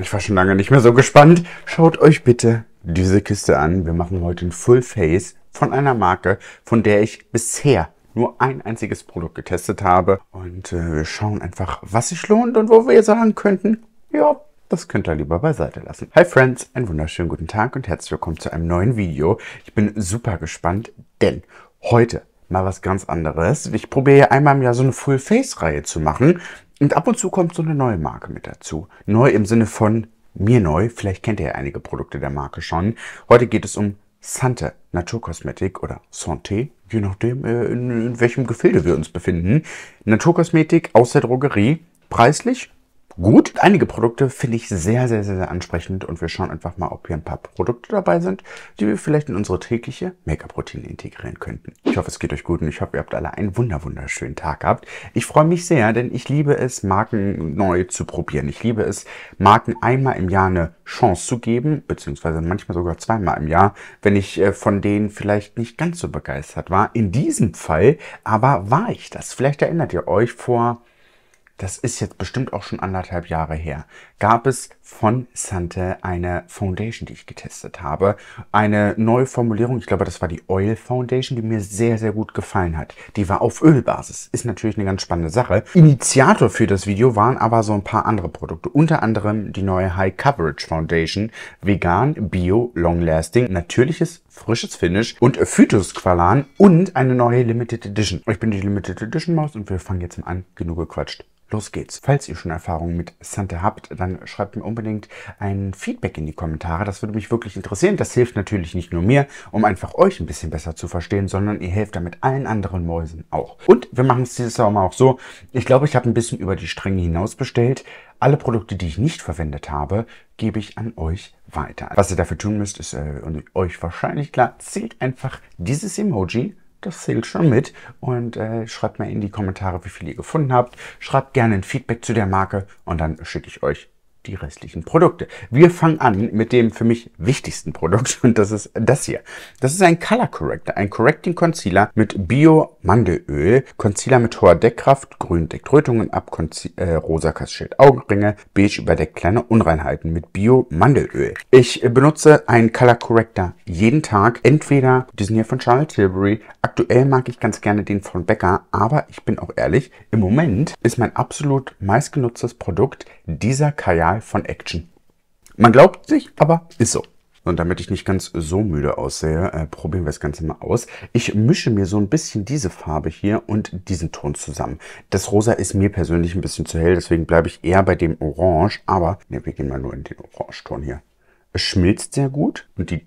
Ich war schon lange nicht mehr so gespannt. Schaut euch bitte diese Kiste an. Wir machen heute ein Full Face von einer Marke, von der ich bisher nur ein einziges Produkt getestet habe. Und äh, wir schauen einfach, was sich lohnt und wo wir sagen könnten, ja, das könnt ihr lieber beiseite lassen. Hi Friends, einen wunderschönen guten Tag und herzlich willkommen zu einem neuen Video. Ich bin super gespannt, denn heute mal was ganz anderes. Ich probiere einmal im Jahr so eine Full-Face-Reihe zu machen. Und ab und zu kommt so eine neue Marke mit dazu. Neu im Sinne von mir neu. Vielleicht kennt ihr ja einige Produkte der Marke schon. Heute geht es um Sante Naturkosmetik oder Santé, je nachdem, äh, in, in welchem Gefilde wir uns befinden. Naturkosmetik aus der Drogerie. Preislich gut. Einige Produkte finde ich sehr, sehr, sehr, sehr ansprechend und wir schauen einfach mal, ob hier ein paar Produkte dabei sind, die wir vielleicht in unsere tägliche Make-up-Routine integrieren könnten. Ich hoffe, es geht euch gut und ich hoffe, ihr habt alle einen wunder, wunderschönen Tag gehabt. Ich freue mich sehr, denn ich liebe es, Marken neu zu probieren. Ich liebe es, Marken einmal im Jahr eine Chance zu geben, beziehungsweise manchmal sogar zweimal im Jahr, wenn ich äh, von denen vielleicht nicht ganz so begeistert war. In diesem Fall aber war ich das. Vielleicht erinnert ihr euch vor das ist jetzt bestimmt auch schon anderthalb Jahre her, gab es von Sante eine Foundation, die ich getestet habe. Eine neue Formulierung, ich glaube, das war die Oil Foundation, die mir sehr, sehr gut gefallen hat. Die war auf Ölbasis. Ist natürlich eine ganz spannende Sache. Initiator für das Video waren aber so ein paar andere Produkte. Unter anderem die neue High Coverage Foundation. Vegan, Bio, Long Lasting, natürliches frisches Finish und Phytosqualan und eine neue Limited Edition. Ich bin die Limited Edition Maus und wir fangen jetzt mal an. Genug gequatscht. Los geht's. Falls ihr schon Erfahrungen mit Santa habt, dann schreibt mir unbedingt ein Feedback in die Kommentare. Das würde mich wirklich interessieren. Das hilft natürlich nicht nur mir, um einfach euch ein bisschen besser zu verstehen, sondern ihr helft damit allen anderen Mäusen auch. Und wir machen es dieses Jahr auch mal auch so. Ich glaube, ich habe ein bisschen über die Stränge hinaus bestellt. Alle Produkte, die ich nicht verwendet habe, gebe ich an euch weiter. Was ihr dafür tun müsst, ist äh, euch wahrscheinlich klar, zählt einfach dieses Emoji das zählt schon mit. Und äh, schreibt mal in die Kommentare, wie viel ihr gefunden habt. Schreibt gerne ein Feedback zu der Marke und dann schicke ich euch die restlichen Produkte. Wir fangen an mit dem für mich wichtigsten Produkt und das ist das hier. Das ist ein Color Corrector, ein Correcting Concealer mit Bio Mandelöl, Concealer mit hoher Deckkraft, grün deckt Rötungen ab, äh, rosa kaschiert Augenringe, beige überdeckt kleine Unreinheiten mit Bio Mandelöl. Ich benutze einen Color Corrector jeden Tag, entweder diesen hier von Charlotte Tilbury, aktuell mag ich ganz gerne den von Becker, aber ich bin auch ehrlich, im Moment ist mein absolut meistgenutztes Produkt dieser Kajal Signal von Action. Man glaubt sich, aber ist so. Und damit ich nicht ganz so müde aussehe, äh, probieren wir das Ganze mal aus. Ich mische mir so ein bisschen diese Farbe hier und diesen Ton zusammen. Das Rosa ist mir persönlich ein bisschen zu hell, deswegen bleibe ich eher bei dem Orange. Aber ne, wir gehen mal nur in den Orangeton hier. Es schmilzt sehr gut und die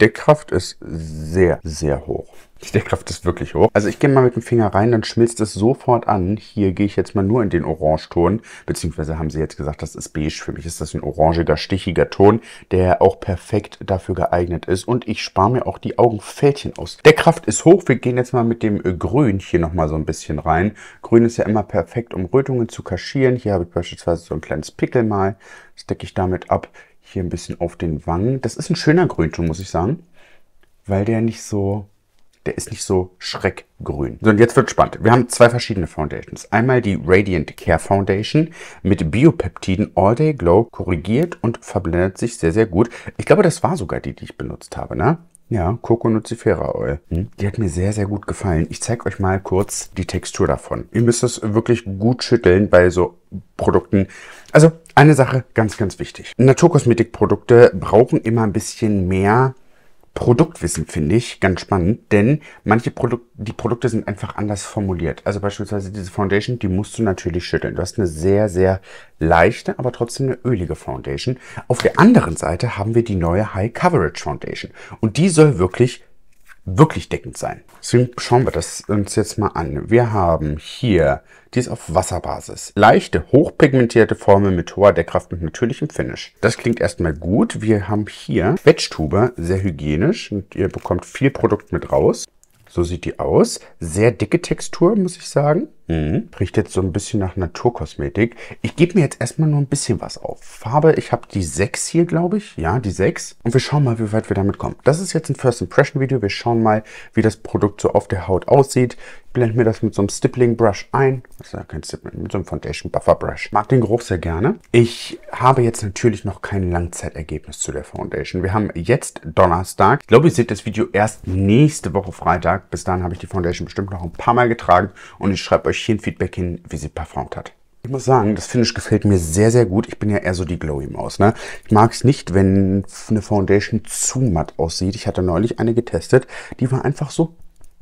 Steckkraft ist sehr, sehr hoch. Die Steckkraft ist wirklich hoch. Also ich gehe mal mit dem Finger rein, dann schmilzt es sofort an. Hier gehe ich jetzt mal nur in den Orangeton, beziehungsweise haben sie jetzt gesagt, das ist beige. Für mich ist das ein orangiger, stichiger Ton, der auch perfekt dafür geeignet ist. Und ich spare mir auch die Augenfältchen aus. Deckkraft ist hoch. Wir gehen jetzt mal mit dem äh, Grün hier nochmal so ein bisschen rein. Grün ist ja immer perfekt, um Rötungen zu kaschieren. Hier habe ich beispielsweise so ein kleines Pickel mal. Das decke ich damit ab hier ein bisschen auf den Wangen. Das ist ein schöner Grünton, muss ich sagen, weil der nicht so, der ist nicht so schreckgrün. So, und jetzt wird spannend. Wir haben zwei verschiedene Foundations. Einmal die Radiant Care Foundation mit Biopeptiden All Day Glow, korrigiert und verblendet sich sehr, sehr gut. Ich glaube, das war sogar die, die ich benutzt habe, ne? Ja, Coco Nucifera Oil. Hm? Die hat mir sehr, sehr gut gefallen. Ich zeige euch mal kurz die Textur davon. Ihr müsst das wirklich gut schütteln bei so Produkten. Also eine Sache ganz, ganz wichtig. Naturkosmetikprodukte brauchen immer ein bisschen mehr Produktwissen finde ich ganz spannend, denn manche Produkte, die Produkte sind einfach anders formuliert. Also beispielsweise diese Foundation, die musst du natürlich schütteln. Du hast eine sehr, sehr leichte, aber trotzdem eine ölige Foundation. Auf der anderen Seite haben wir die neue High Coverage Foundation und die soll wirklich wirklich deckend sein. Deswegen schauen wir das uns jetzt mal an. Wir haben hier, die ist auf Wasserbasis. Leichte, hochpigmentierte Formel mit hoher Deckkraft und natürlichem Finish. Das klingt erstmal gut. Wir haben hier Quetschtuber, sehr hygienisch und ihr bekommt viel Produkt mit raus. So sieht die aus. Sehr dicke Textur, muss ich sagen. Mhm. Riecht jetzt so ein bisschen nach Naturkosmetik. Ich gebe mir jetzt erstmal nur ein bisschen was auf. Farbe, ich habe die 6 hier, glaube ich. Ja, die 6. Und wir schauen mal, wie weit wir damit kommen. Das ist jetzt ein First Impression Video. Wir schauen mal, wie das Produkt so auf der Haut aussieht. Ich blende mir das mit so einem Stippling Brush ein. Das ist ja kein Stippling, mit so einem Foundation Buffer Brush. Ich mag den Geruch sehr gerne. Ich habe jetzt natürlich noch kein Langzeitergebnis zu der Foundation. Wir haben jetzt Donnerstag. Ich glaube, ihr seht das Video erst nächste Woche Freitag. Bis dahin habe ich die Foundation bestimmt noch ein paar Mal getragen und ich schreibe euch Schälfeedback hin, wie sie performt hat. Ich muss sagen, das Finish gefällt mir sehr, sehr gut. Ich bin ja eher so die Glowy-Maus. Ne? Ich mag es nicht, wenn eine Foundation zu matt aussieht. Ich hatte neulich eine getestet, die war einfach so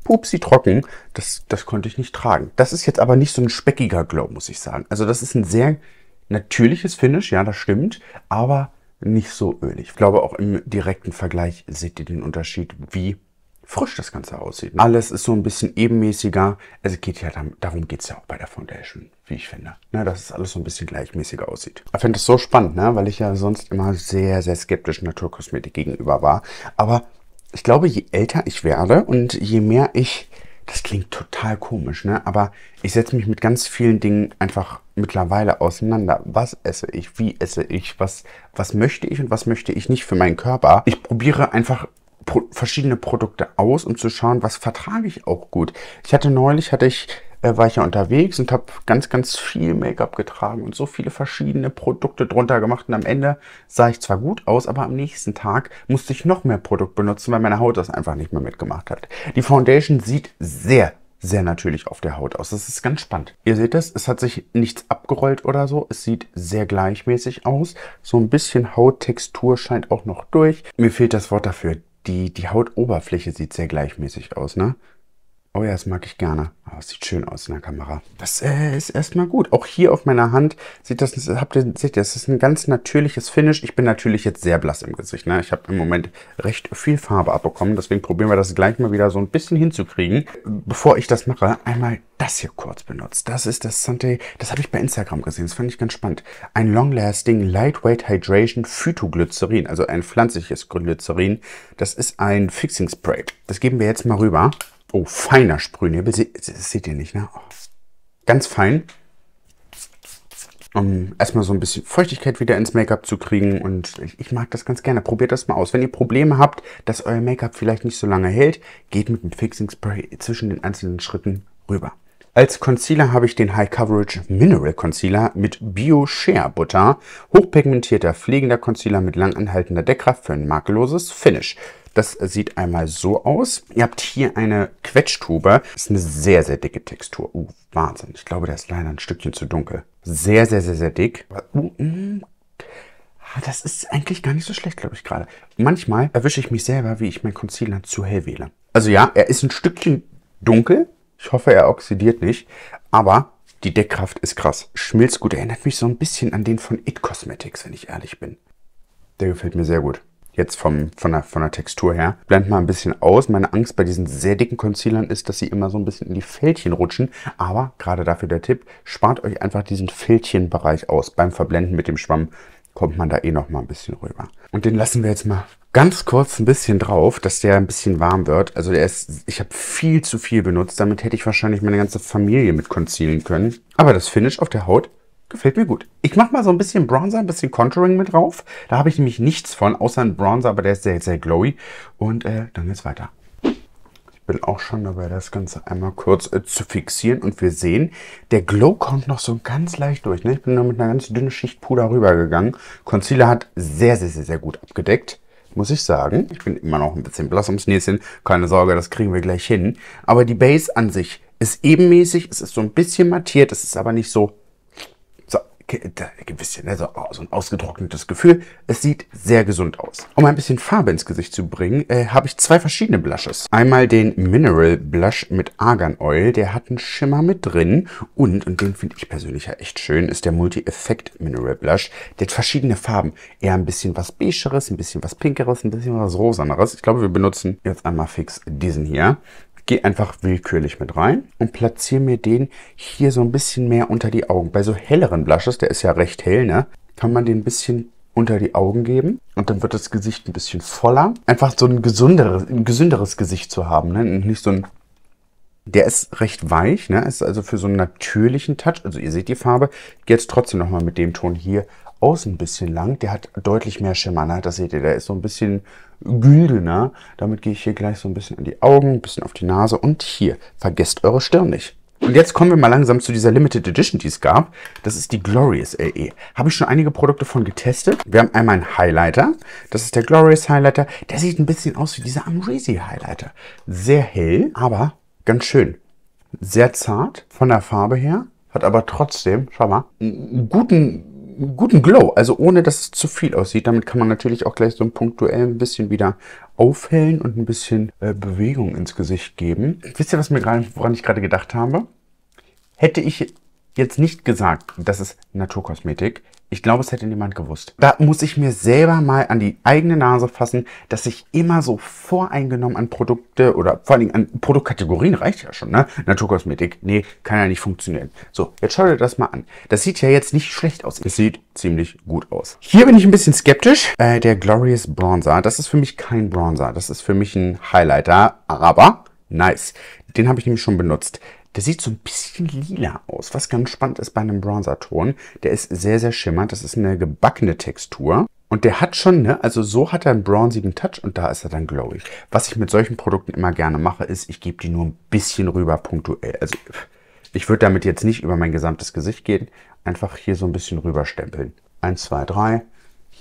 pupsi trocken. Das, das konnte ich nicht tragen. Das ist jetzt aber nicht so ein speckiger Glow, muss ich sagen. Also das ist ein sehr natürliches Finish, ja, das stimmt, aber nicht so ölig. Ich glaube, auch im direkten Vergleich seht ihr den Unterschied, wie frisch das Ganze aussieht. Ne? Alles ist so ein bisschen ebenmäßiger. Also geht ja darum geht es ja auch bei der Foundation, wie ich finde. Ne, dass es alles so ein bisschen gleichmäßiger aussieht. Ich finde das so spannend, ne? weil ich ja sonst immer sehr, sehr skeptisch Naturkosmetik gegenüber war. Aber ich glaube, je älter ich werde und je mehr ich das klingt total komisch, ne? Aber ich setze mich mit ganz vielen Dingen einfach mittlerweile auseinander. Was esse ich? Wie esse ich? Was, was möchte ich und was möchte ich nicht für meinen Körper? Ich probiere einfach Pro verschiedene Produkte aus, um zu schauen, was vertrage ich auch gut. Ich hatte neulich, hatte ich, äh, war ich ja unterwegs und habe ganz, ganz viel Make-up getragen und so viele verschiedene Produkte drunter gemacht. Und am Ende sah ich zwar gut aus, aber am nächsten Tag musste ich noch mehr Produkt benutzen, weil meine Haut das einfach nicht mehr mitgemacht hat. Die Foundation sieht sehr sehr natürlich auf der Haut aus. Das ist ganz spannend. Ihr seht es, es hat sich nichts abgerollt oder so. Es sieht sehr gleichmäßig aus. So ein bisschen Hauttextur scheint auch noch durch. Mir fehlt das Wort dafür die, die Hautoberfläche sieht sehr gleichmäßig aus, ne? Oh ja, das mag ich gerne. Oh, sieht schön aus in der Kamera. Das äh, ist erstmal gut. Auch hier auf meiner Hand sieht das, habt ihr, seht ihr, es ist ein ganz natürliches Finish. Ich bin natürlich jetzt sehr blass im Gesicht. Ne? Ich habe im Moment recht viel Farbe abbekommen. Deswegen probieren wir das gleich mal wieder so ein bisschen hinzukriegen. Bevor ich das mache, einmal das hier kurz benutzt. Das ist das Sunday, das habe ich bei Instagram gesehen. Das fand ich ganz spannend. Ein Long Lasting Lightweight Hydration Phytoglycerin, also ein pflanzliches Glycerin. Das ist ein Fixing Spray. Das geben wir jetzt mal rüber. Oh, feiner Sprühnebel. Se das seht ihr nicht, ne? Oh. Ganz fein. Um erstmal so ein bisschen Feuchtigkeit wieder ins Make-up zu kriegen. Und ich, ich, mag das ganz gerne. Probiert das mal aus. Wenn ihr Probleme habt, dass euer Make-up vielleicht nicht so lange hält, geht mit dem Fixing Spray zwischen den einzelnen Schritten rüber. Als Concealer habe ich den High Coverage Mineral Concealer mit Bio Shea Butter, hochpigmentierter, pflegender Concealer mit langanhaltender Deckkraft für ein makelloses Finish. Das sieht einmal so aus. Ihr habt hier eine Quetschtube. Ist eine sehr, sehr dicke Textur. Uh, Wahnsinn. Ich glaube, der ist leider ein Stückchen zu dunkel. Sehr, sehr, sehr, sehr dick. Uh, mm. Ah, das ist eigentlich gar nicht so schlecht, glaube ich, gerade. Manchmal erwische ich mich selber, wie ich meinen Concealer zu hell wähle. Also ja, er ist ein Stückchen dunkel, ich hoffe, er oxidiert nicht. Aber die Deckkraft ist krass. Schmilzt gut. erinnert mich so ein bisschen an den von It Cosmetics, wenn ich ehrlich bin. Der gefällt mir sehr gut. Jetzt vom, von, der, von der Textur her. Blend mal ein bisschen aus. Meine Angst bei diesen sehr dicken Concealern ist, dass sie immer so ein bisschen in die Fältchen rutschen. Aber gerade dafür der Tipp, spart euch einfach diesen Fältchenbereich aus. Beim Verblenden mit dem Schwamm kommt man da eh noch mal ein bisschen rüber. Und den lassen wir jetzt mal ganz kurz ein bisschen drauf, dass der ein bisschen warm wird. Also der ist, ich habe viel zu viel benutzt. Damit hätte ich wahrscheinlich meine ganze Familie mit concealen können. Aber das Finish auf der Haut gefällt mir gut. Ich mache mal so ein bisschen Bronzer, ein bisschen Contouring mit drauf. Da habe ich nämlich nichts von, außer ein Bronzer, aber der ist sehr, sehr glowy. Und äh, dann geht's weiter. Ich bin auch schon dabei, das Ganze einmal kurz äh, zu fixieren. Und wir sehen, der Glow kommt noch so ganz leicht durch. Ne? Ich bin nur mit einer ganz dünnen Schicht Puder rübergegangen. Concealer hat sehr, sehr, sehr, sehr gut abgedeckt muss ich sagen. Ich bin immer noch ein bisschen blass ums Näschen. Keine Sorge, das kriegen wir gleich hin. Aber die Base an sich ist ebenmäßig, es ist so ein bisschen mattiert, es ist aber nicht so ein bisschen, also so ein ausgetrocknetes Gefühl. Es sieht sehr gesund aus. Um ein bisschen Farbe ins Gesicht zu bringen, äh, habe ich zwei verschiedene Blushes. Einmal den Mineral Blush mit Argan Oil, der hat einen Schimmer mit drin. Und, und den finde ich persönlich ja echt schön, ist der Multi-Effekt Mineral Blush. Der hat verschiedene Farben. Eher ein bisschen was Beigeres, ein bisschen was Pinkeres, ein bisschen was Rosaneres. Ich glaube, wir benutzen jetzt einmal fix diesen hier gehe einfach willkürlich mit rein und platziere mir den hier so ein bisschen mehr unter die Augen. Bei so helleren Blushes, der ist ja recht hell, ne, kann man den ein bisschen unter die Augen geben und dann wird das Gesicht ein bisschen voller. Einfach so ein gesünderes, ein gesünderes Gesicht zu haben, ne? nicht so ein der ist recht weich, ne? ist also für so einen natürlichen Touch. Also ihr seht die Farbe. Geht trotzdem nochmal mit dem Ton hier aus ein bisschen lang. Der hat deutlich mehr Schimmer, ne? das seht ihr. Der ist so ein bisschen güldener. Damit gehe ich hier gleich so ein bisschen an die Augen, ein bisschen auf die Nase. Und hier, vergesst eure Stirn nicht. Und jetzt kommen wir mal langsam zu dieser Limited Edition, die es gab. Das ist die Glorious LE. Habe ich schon einige Produkte von getestet. Wir haben einmal einen Highlighter. Das ist der Glorious Highlighter. Der sieht ein bisschen aus wie dieser Amrezi Highlighter. Sehr hell, aber ganz schön. Sehr zart von der Farbe her, hat aber trotzdem, schau mal, einen guten, guten Glow. Also ohne, dass es zu viel aussieht. Damit kann man natürlich auch gleich so punktuell ein bisschen wieder aufhellen und ein bisschen äh, Bewegung ins Gesicht geben. Wisst ihr, was mir gerade, woran ich gerade gedacht habe? Hätte ich jetzt nicht gesagt, das ist Naturkosmetik, ich glaube, es hätte niemand gewusst. Da muss ich mir selber mal an die eigene Nase fassen, dass ich immer so voreingenommen an Produkte oder vor allen Dingen an Produktkategorien reicht ja schon, ne? Naturkosmetik, nee, kann ja nicht funktionieren. So, jetzt schau dir das mal an. Das sieht ja jetzt nicht schlecht aus. Es sieht ziemlich gut aus. Hier bin ich ein bisschen skeptisch. Äh, der Glorious Bronzer, das ist für mich kein Bronzer. Das ist für mich ein Highlighter, aber nice. Den habe ich nämlich schon benutzt. Der sieht so ein bisschen lila aus, was ganz spannend ist bei einem Bronzerton. Der ist sehr, sehr schimmernd. Das ist eine gebackene Textur. Und der hat schon, ne, also so hat er einen bronzigen Touch und da ist er dann glowy. Was ich mit solchen Produkten immer gerne mache, ist, ich gebe die nur ein bisschen rüber punktuell. Also ich würde damit jetzt nicht über mein gesamtes Gesicht gehen, einfach hier so ein bisschen rüberstempeln. Eins, zwei, drei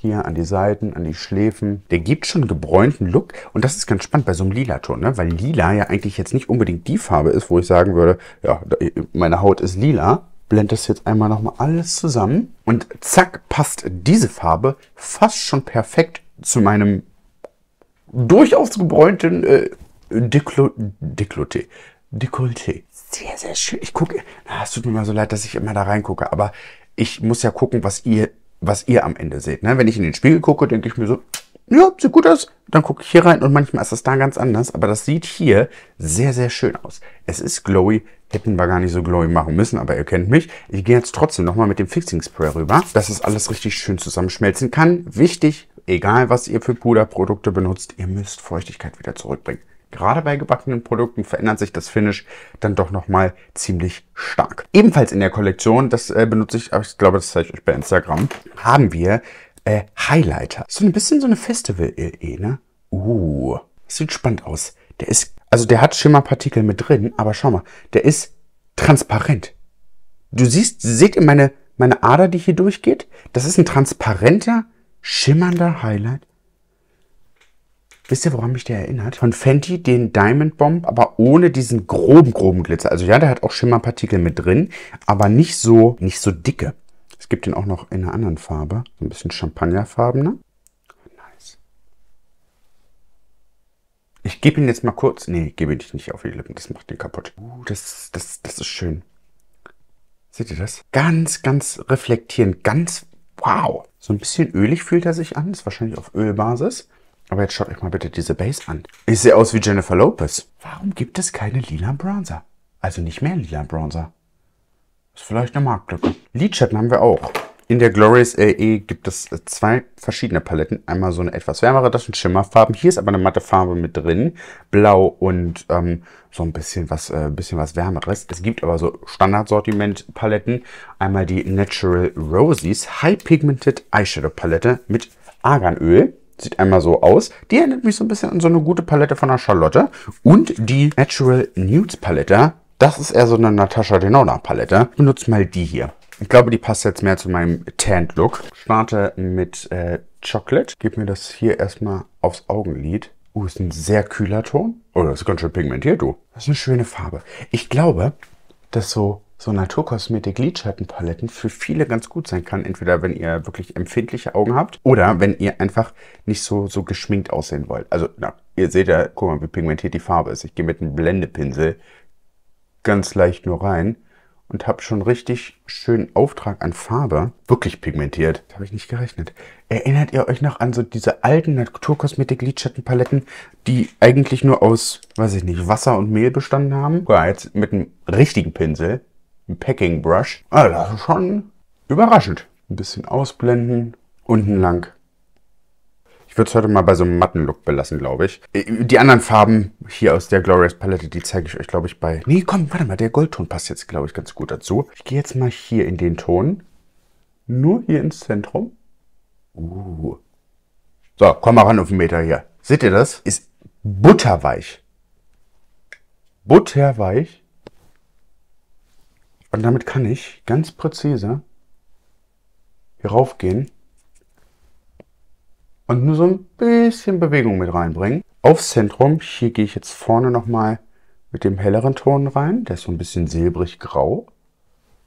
hier an die Seiten, an die Schläfen. Der gibt schon einen gebräunten Look und das ist ganz spannend bei so einem Lila-Ton, ne? weil Lila ja eigentlich jetzt nicht unbedingt die Farbe ist, wo ich sagen würde, ja, äh, meine Haut ist lila. Blend das jetzt einmal nochmal alles zusammen und zack, passt diese Farbe fast schon perfekt zu meinem durchaus gebräunten äh, Deklo Dekloté. Dekolleté. Sehr, sehr schön. Ich gucke, es tut mir mal so leid, dass ich immer da reingucke, aber ich muss ja gucken, was ihr was ihr am Ende seht. Ne? Wenn ich in den Spiegel gucke, denke ich mir so, ja, sieht gut aus. Dann gucke ich hier rein und manchmal ist das da ganz anders. Aber das sieht hier sehr, sehr schön aus. Es ist glowy. Hätten wir gar nicht so glowy machen müssen, aber ihr kennt mich. Ich gehe jetzt trotzdem nochmal mit dem Fixing Spray rüber, dass es alles richtig schön zusammenschmelzen kann. Wichtig, egal was ihr für Puderprodukte benutzt, ihr müsst Feuchtigkeit wieder zurückbringen. Gerade bei gebackenen Produkten verändert sich das Finish dann doch nochmal ziemlich stark. Ebenfalls in der Kollektion, das äh, benutze ich, aber ich glaube, das zeige ich euch bei Instagram, haben wir äh, Highlighter. So ein bisschen so eine festival e ne? Uh, sieht spannend aus. Der ist, also der hat Schimmerpartikel mit drin, aber schau mal, der ist transparent. Du siehst, seht ihr meine, meine Ader, die hier durchgeht? Das ist ein transparenter, schimmernder Highlight Wisst ihr, woran mich der erinnert? Von Fenty den Diamond Bomb, aber ohne diesen groben, groben Glitzer. Also ja, der hat auch Schimmerpartikel mit drin, aber nicht so, nicht so dicke. Es gibt den auch noch in einer anderen Farbe. So ein bisschen champagnerfarbener. Nice. Ich gebe ihn jetzt mal kurz. Nee, gebe dich nicht auf die Lippen. Das macht den kaputt. Uh, das, das, das ist schön. Seht ihr das? Ganz, ganz reflektierend. Ganz wow. So ein bisschen ölig fühlt er sich an. Ist wahrscheinlich auf Ölbasis. Aber jetzt schaut euch mal bitte diese Base an. Ich sehe aus wie Jennifer Lopez. Warum gibt es keine lila Bronzer? Also nicht mehr lila Bronzer. Ist vielleicht eine Marktlücke. Lidschatten haben wir auch. In der Glorious LE gibt es äh, zwei verschiedene Paletten. Einmal so eine etwas wärmere, das sind Schimmerfarben. Hier ist aber eine matte Farbe mit drin. Blau und ähm, so ein bisschen was, äh, bisschen was wärmeres. Es gibt aber so Standardsortiment-Paletten. Einmal die Natural Rosies High Pigmented Eyeshadow Palette mit Arganöl. Sieht einmal so aus. Die erinnert mich so ein bisschen an so eine gute Palette von der Charlotte. Und die Natural Nudes Palette. Das ist eher so eine Natasha Denona Palette. Ich benutze mal die hier. Ich glaube, die passt jetzt mehr zu meinem Tanned Look. starte mit äh, Chocolate. Gib mir das hier erstmal aufs Augenlid. Uh, ist ein sehr kühler Ton. Oh, das ist ganz schön pigmentiert, du. Das ist eine schöne Farbe. Ich glaube, dass so so Naturkosmetik Lidschattenpaletten für viele ganz gut sein kann. Entweder wenn ihr wirklich empfindliche Augen habt oder wenn ihr einfach nicht so, so geschminkt aussehen wollt. Also, na, ihr seht ja, guck mal, wie pigmentiert die Farbe ist. Ich gehe mit einem Blendepinsel ganz leicht nur rein und habe schon richtig schönen Auftrag an Farbe. Wirklich pigmentiert. Das habe ich nicht gerechnet. Erinnert ihr euch noch an so diese alten Naturkosmetik-Lidschattenpaletten, die eigentlich nur aus, weiß ich nicht, Wasser und Mehl bestanden haben? Ja, jetzt mit einem richtigen Pinsel ein Packing Brush. Also das ist schon überraschend. Ein bisschen ausblenden, unten lang. Ich würde es heute mal bei so einem matten Look belassen, glaube ich. Äh, die anderen Farben hier aus der Glorious Palette, die zeige ich euch, glaube ich, bei... Nee, komm, warte mal, der Goldton passt jetzt, glaube ich, ganz gut dazu. Ich gehe jetzt mal hier in den Ton. Nur hier ins Zentrum. Uh. So, komm mal ran auf den Meter hier. Seht ihr das? Ist butterweich. Butterweich. Und damit kann ich ganz präzise hier raufgehen und nur so ein bisschen Bewegung mit reinbringen. Aufs Zentrum, hier gehe ich jetzt vorne nochmal mit dem helleren Ton rein. Der ist so ein bisschen silbrig-grau.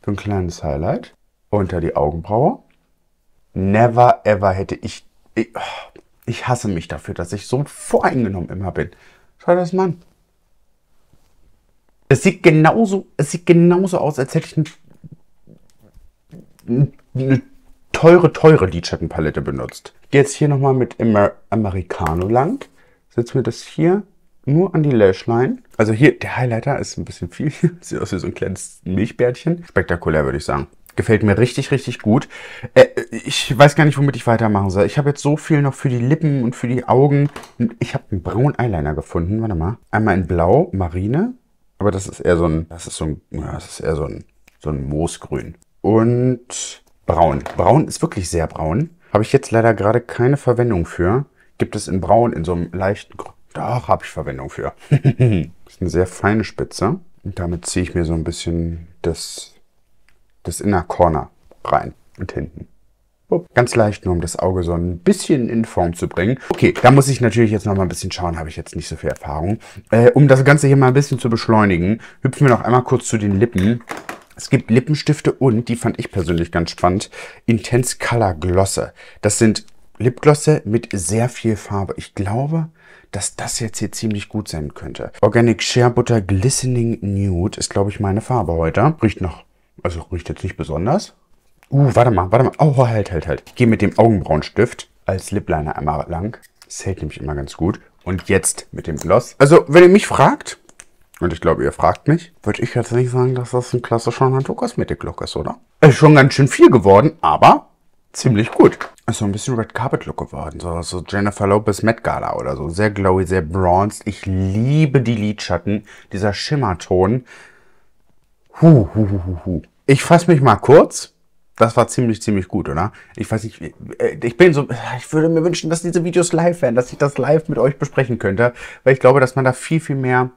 Für ein kleines Highlight. Unter die Augenbraue. Never ever hätte ich... Ich, hasse mich dafür, dass ich so voreingenommen immer bin. Schau das mal an. Es sieht genauso, es sieht genauso aus, als hätte ich ein, eine teure, teure Lidschattenpalette benutzt. Ich gehe jetzt hier nochmal mit Amer Americano lang. Setze mir das hier nur an die Lashline. Also hier, der Highlighter ist ein bisschen viel. Sieht aus wie so ein kleines Milchbärtchen. Spektakulär, würde ich sagen. Gefällt mir richtig, richtig gut. Äh, ich weiß gar nicht, womit ich weitermachen soll. Ich habe jetzt so viel noch für die Lippen und für die Augen. Ich habe einen braunen Eyeliner gefunden. Warte mal. Einmal in Blau, Marine. Aber das ist eher so ein, das ist so ein, ja, das ist eher so ein, so ein Moosgrün. Und braun. Braun ist wirklich sehr braun. Habe ich jetzt leider gerade keine Verwendung für. Gibt es in braun in so einem leichten Grün. Doch, habe ich Verwendung für. das ist eine sehr feine Spitze. Und damit ziehe ich mir so ein bisschen das, das Inner Corner rein und hinten. Ganz leicht, nur um das Auge so ein bisschen in Form zu bringen. Okay, da muss ich natürlich jetzt noch mal ein bisschen schauen, habe ich jetzt nicht so viel Erfahrung. Äh, um das Ganze hier mal ein bisschen zu beschleunigen, hüpfen wir noch einmal kurz zu den Lippen. Es gibt Lippenstifte und, die fand ich persönlich ganz spannend, Intense Color Glosse. Das sind Lipglosse mit sehr viel Farbe. Ich glaube, dass das jetzt hier ziemlich gut sein könnte. Organic Shea Butter Glistening Nude ist, glaube ich, meine Farbe heute. Riecht noch, also riecht jetzt nicht besonders, Uh, warte mal, warte mal. Oh, oh halt, halt, halt. Ich gehe mit dem Augenbrauenstift als Lipliner einmal lang. Das hält nämlich immer ganz gut. Und jetzt mit dem Gloss. Also, wenn ihr mich fragt, und ich glaube, ihr fragt mich, würde ich jetzt nicht sagen, dass das ein klassischer Naturkosmetik-Look ist, oder? Ist schon ganz schön viel geworden, aber ziemlich gut. Ist so ein bisschen Red Carpet Look geworden, so, so Jennifer Lopez Met Gala oder so. Sehr glowy, sehr bronzed. Ich liebe die Lidschatten, dieser Schimmerton. Huh, huh, huh, huh. hu. Ich fasse mich mal kurz. Das war ziemlich, ziemlich gut, oder? Ich weiß nicht, äh, ich bin so, ich würde mir wünschen, dass diese Videos live wären, dass ich das live mit euch besprechen könnte, weil ich glaube, dass man da viel, viel mehr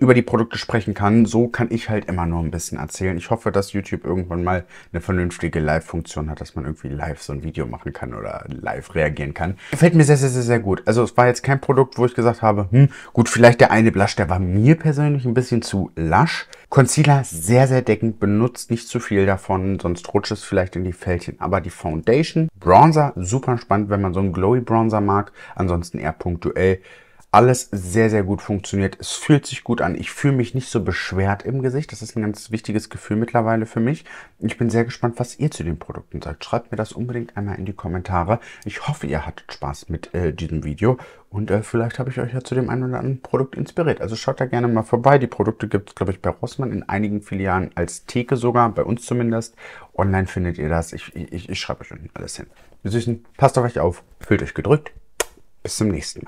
über die Produkte sprechen kann. So kann ich halt immer nur ein bisschen erzählen. Ich hoffe, dass YouTube irgendwann mal eine vernünftige Live-Funktion hat, dass man irgendwie live so ein Video machen kann oder live reagieren kann. Gefällt mir sehr, sehr, sehr, sehr gut. Also es war jetzt kein Produkt, wo ich gesagt habe, hm, gut, vielleicht der eine Blush, der war mir persönlich ein bisschen zu lasch. Concealer sehr, sehr deckend, benutzt nicht zu viel davon, sonst rutscht es vielleicht in die Fältchen. Aber die Foundation, Bronzer, super spannend, wenn man so einen Glowy Bronzer mag. Ansonsten eher punktuell alles sehr, sehr gut funktioniert. Es fühlt sich gut an. Ich fühle mich nicht so beschwert im Gesicht. Das ist ein ganz wichtiges Gefühl mittlerweile für mich. Ich bin sehr gespannt, was ihr zu den Produkten sagt. Schreibt mir das unbedingt einmal in die Kommentare. Ich hoffe, ihr hattet Spaß mit äh, diesem Video und äh, vielleicht habe ich euch ja zu dem einen oder anderen Produkt inspiriert. Also schaut da gerne mal vorbei. Die Produkte gibt es, glaube ich, bei Rossmann in einigen Filialen als Theke sogar, bei uns zumindest. Online findet ihr das. Ich, ich, ich schreibe euch unten alles hin. Ihr Süßen, passt auf euch auf, fühlt euch gedrückt. Bis zum nächsten Mal.